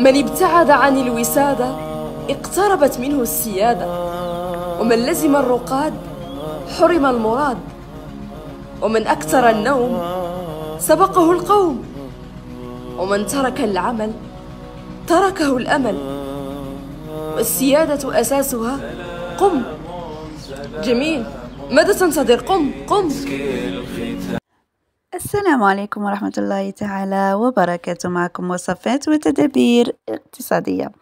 من ابتعد عن الوسادة اقتربت منه السيادة ومن لزم الرقاد حرم المراد ومن أكثر النوم سبقه القوم ومن ترك العمل تركه الأمل والسيادة أساسها قم جميل ماذا تنتظر قم قم السلام عليكم ورحمة الله تعالى وبركاته معكم وصفات وتدابير اقتصادية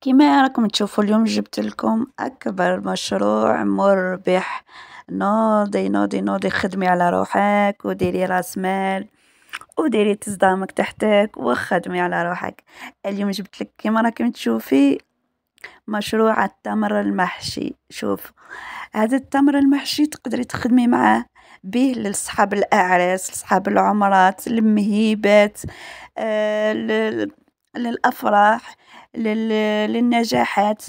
كما راكم تشوفوا اليوم جبت لكم أكبر مشروع مربح نوضي نوضي نوضي خدمي على روحك وديري راس مال وديري تصدامك تحتك وخدمي على روحك اليوم جبت لك كما راكم تشوفي مشروع التمر المحشي شوف هذا التمر المحشي تقدري تخدمي معاه به لصحاب الأعراس لصحاب العمرات المهيبات آه، للأفراح للنجاحات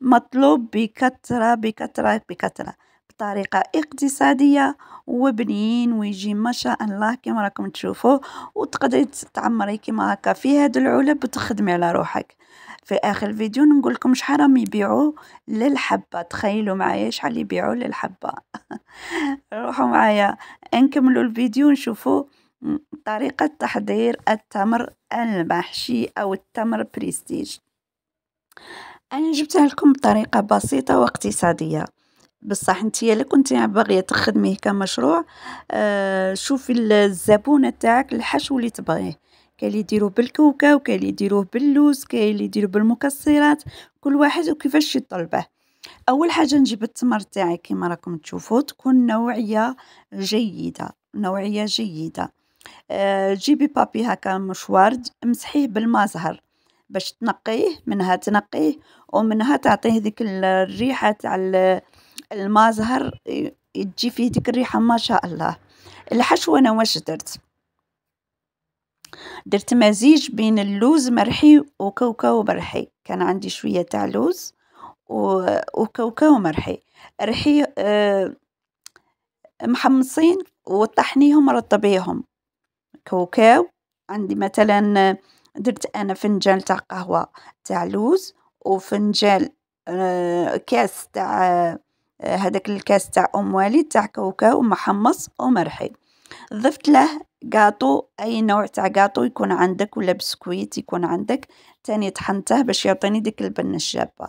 مطلوب بكثرة بكثرة بكثرة بطريقة اقتصادية وبنين ويجي ما شاء الله كما راكم تشوفوا وتقدري تعمري كما هكا في هاد العلب وتخدمي على روحك في اخر الفيديو نقول لكم شحال راهم يبيعوا للحبه تخيلوا معايا شحال يبيعوا للحبه روحوا معايا نكملوا الفيديو نشوفوا طريقة تحضير التمر المحشي أو التمر بريستيج أنا جبتها لكم بطريقة بسيطة واقتصادية بصح نتيا اللي كنتي باغيه تخدميه كمشروع آه شوفي الزبونه تاعك الحشو اللي تبغيه كاين اللي يديروه بالكوكا وكاين اللي يديروه باللوز كاين اللي يديروه بالمكسرات كل واحد وكيفاش يطلبه اول حاجه نجيب التمر تاعي كيما راكم تشوفوا تكون نوعيه جيده نوعيه جيده آه، جيبي بابي هكا مشوارد مسحيه بالمزهر باش تنقيه منها تنقيه ومنها تعطيه ذيك الريحه تاع المزهر تجي فيه ديك الريحه ما شاء الله الحشو انا واش درت درت مزيج بين اللوز مرحي وكوكاو مرحي كان عندي شويه تاع لوز وكاوكاو مرحي رحي آه، محمصين وطحنيهم مرطبيهم كاوكاو عندي مثلا درت انا فنجان تاع قهوه تاع لوز وفنجان آه، كاس تاع هذاك آه، الكاس تاع ام والد تاع كاوكاو محمص ومرحي ضفت له قاطو اي نوع تاع قاطو يكون عندك ولا بسكويت يكون عندك تاني طحنته باش يعطيني ديك البنه الشابه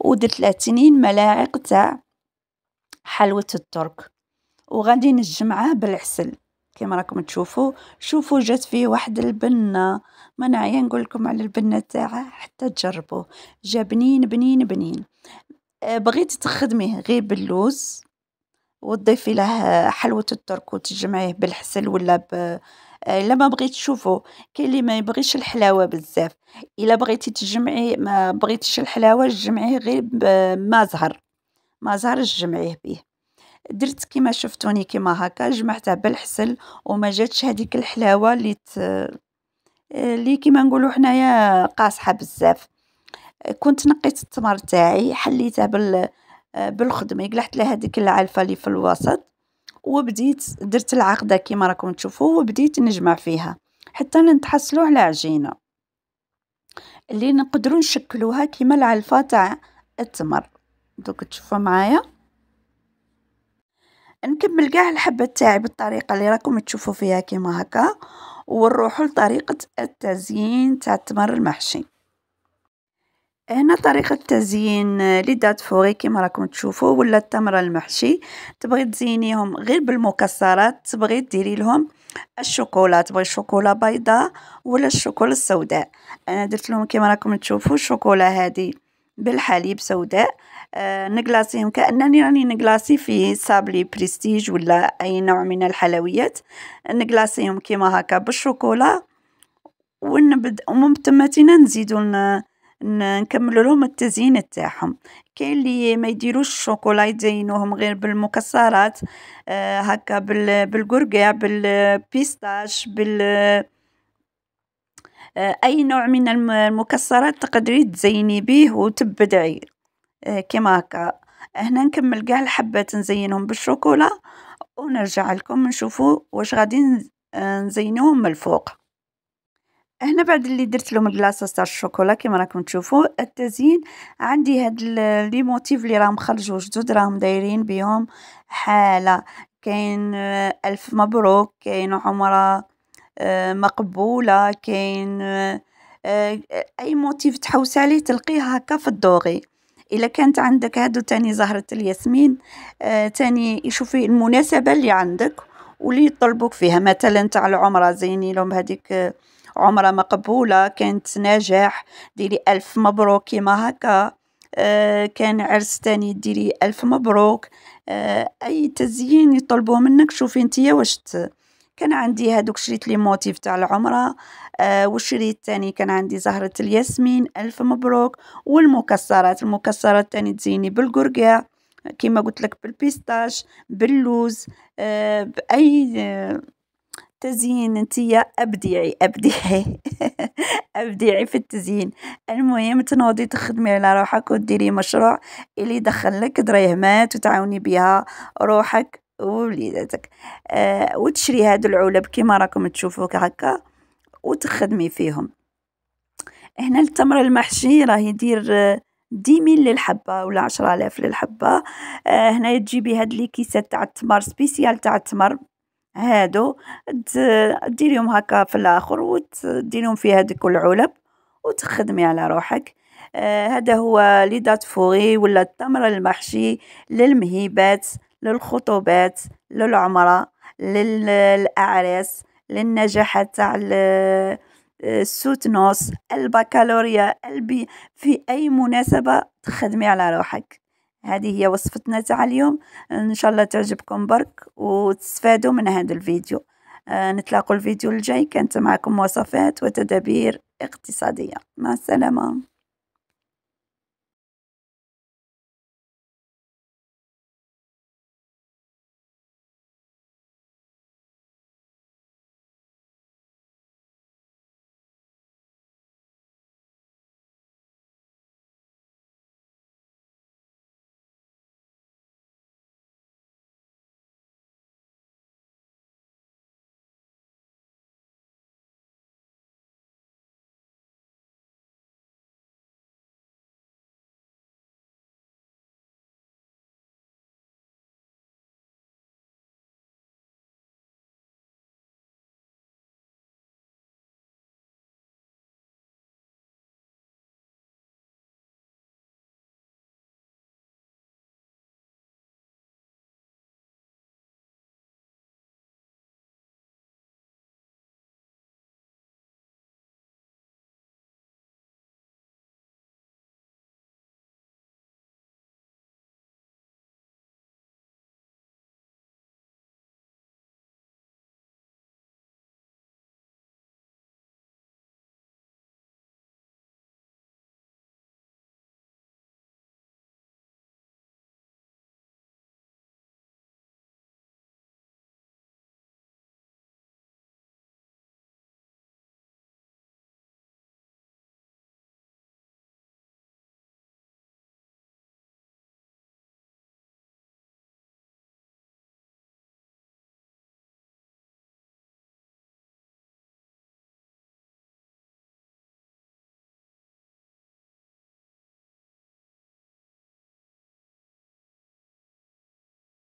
ودرت تنين ملاعق تاع حلوه الترك وغادي نجمعه بالعسل كما راكم تشوفوا شوفوا جات فيه واحد البنه ما نعيا نقول لكم على البنه تاعه حتى تجربوه جا بنين بنين بنين أه، بغيت تخدميه غير باللوز وتضيفي له حلوة الترك وتجمعيه بالعسل ولا ب آه، الا ما بغيت تشوفه كاين اللي ما يبغيش الحلاوه بزاف الا بغيتي تجمعي ما بغيتش الحلاوه جمعيه غير بما زهر ما زهر جمعيه به درت كما شفتوني كما هكا جمعتها بالحسل وما جاتش هذيك الحلاوه اللي ت... آه، اللي كما نقولوا حنايا قاصحه بزاف كنت نقيت التمر تاعي حليته بال آه، بالخدمه قلحت لها هذيك العلفه اللي في الوسط وبديت درت العقده كما راكم تشوفوا وبديت نجمع فيها حتى نتحصلوا على عجينه اللي نقدروا نشكلوها كما العلفه تاع التمر دوك تشوفوا معايا نكمل كاع الحبه تاعي بالطريقه اللي راكم تشوفوا فيها كما هكا ونروحوا لطريقه التزيين تاع التمر المحشي هنا طريقة تزيين لي دات فوغي كما راكم تشوفوا ولا التمر المحشي تبغي تزينيهم غير بالمكسرات تبغي ديري لهم الشوكولا تبغي الشوكولا بيضاء ولا الشوكولا السوداء انا درت لهم كما راكم تشوفوا الشوكولا هذه بالحليب سوداء أه نقلاصيهم كانني راني نقلاصي في صابلي بريستيج ولا اي نوع من الحلويات نقلاصيهم كما هكا بالشوكولا ونبدا ومن تما نزيدو نكملوا لهم التزيين تاعهم كاين اللي ما يديروش الشوكولا يزينوهم غير بالمكسرات آه هكا بالقرقع بالبيستاش بال آه اي نوع من المكسرات تقدري تزيني به وتبدعي آه كما هكا هنا نكمل كاع الحبات نزينهم بالشوكولا ونرجع لكم نشوفوا واش غادي آه، نزينوهم من الفوق هنا بعد اللي درت لهم الكلاصه تاع الشوكولا كما راكم تشوفوا التزيين عندي هاد لي موتيف اللي راهم خرجوا جدد راهم دايرين بهم حاله كاين آه، الف مبروك كاين عمره آه، مقبوله كاين آه، اي موتيف تحوس عليه تلقيه هكا في الدوغي الا كانت عندك هادو تاني زهره الياسمين تاني يشوفي المناسبه اللي عندك واللي يطلبوك فيها مثلا تاع العمره زيني لهم هذيك عمرة مقبولة كانت نجاح ديري ألف مبروك كيما هكا آه، كان عرس تاني ديري ألف مبروك آه، أي تزيين يطلبوه منك شوفي نتيا واش كان عندي هادوك شريت لي موتيف تاع العمرة آه وشريت تاني كان عندي زهرة الياسمين ألف مبروك والمكسرات المكسرات تاني تزيني بالقرقع كيما قلت لك بالبيستاش باللوز آه بأي آه تزيين انت يا ابدعي ابدعي ابدعي في التزيين المهم تنوضي تخدمي على روحك وديري مشروع اللي لك دريهمات وتعاوني بها روحك ووليداتك آه وتشري هاد العلب كيما راكم تشوفوا هكا وتخدمي فيهم هنا التمر المحشي راه يدير دي ديمين للحبة ولا عشرة آلاف للحبة آه هنا تجيبي هاد ليكيسات تاع التمر سبيسيال تاع التمر هادو ديريهم هكا في الاخر وتديرهم في هذيك العلب وتخدمي على روحك آه هو لي دات فوري ولا التمر المحشي للمهيبات للخطوبات للعمره للاعراس للنجاحات تاع آه، السوتنوس البكالوريا البي في اي مناسبه تخدمي على روحك هذه هي وصفتنا تاع اليوم ان شاء الله تعجبكم برك وتستفادوا من هذا الفيديو آه نتلاقوا الفيديو الجاي كانت معكم وصفات وتدابير اقتصادية مع السلامة